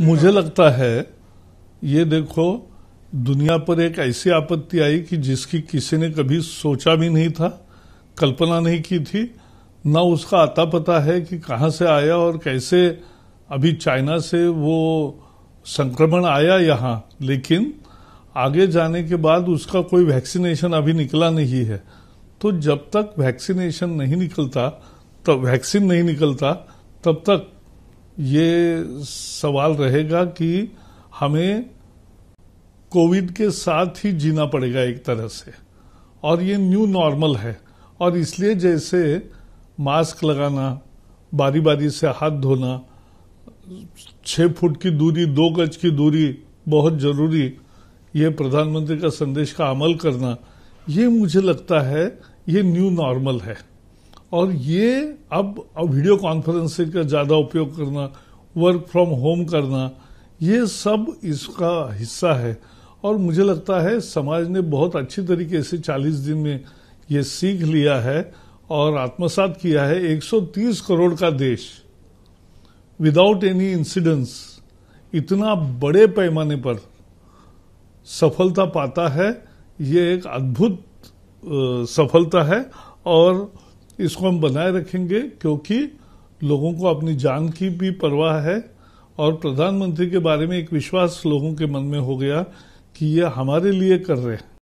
मुझे लगता है ये देखो दुनिया पर एक ऐसी आपत्ति आई कि जिसकी किसी ने कभी सोचा भी नहीं था कल्पना नहीं की थी ना उसका आता पता है कि कहाँ से आया और कैसे अभी चाइना से वो संक्रमण आया यहाँ लेकिन आगे जाने के बाद उसका कोई वैक्सीनेशन अभी निकला नहीं है तो जब तक वैक्सीनेशन नहीं निकलता तब वैक्सीन नहीं निकलता तब तक ये सवाल रहेगा कि हमें कोविड के साथ ही जीना पड़ेगा एक तरह से और ये न्यू नॉर्मल है और इसलिए जैसे मास्क लगाना बारी बारी से हाथ धोना छः फुट की दूरी दो गज की दूरी बहुत ज़रूरी ये प्रधानमंत्री का संदेश का अमल करना ये मुझे लगता है ये न्यू नॉर्मल है और ये अब वीडियो कॉन्फ्रेंसिंग का ज़्यादा उपयोग करना वर्क फ्रॉम होम करना ये सब इसका हिस्सा है और मुझे लगता है समाज ने बहुत अच्छी तरीके से 40 दिन में ये सीख लिया है और आत्मसात किया है 130 करोड़ का देश विदाउट एनी इंसिडेंस इतना बड़े पैमाने पर सफलता पाता है ये एक अद्भुत सफलता है और इसको हम बनाए रखेंगे क्योंकि लोगों को अपनी जान की भी परवाह है और प्रधानमंत्री के बारे में एक विश्वास लोगों के मन में हो गया कि ये हमारे लिए कर रहे हैं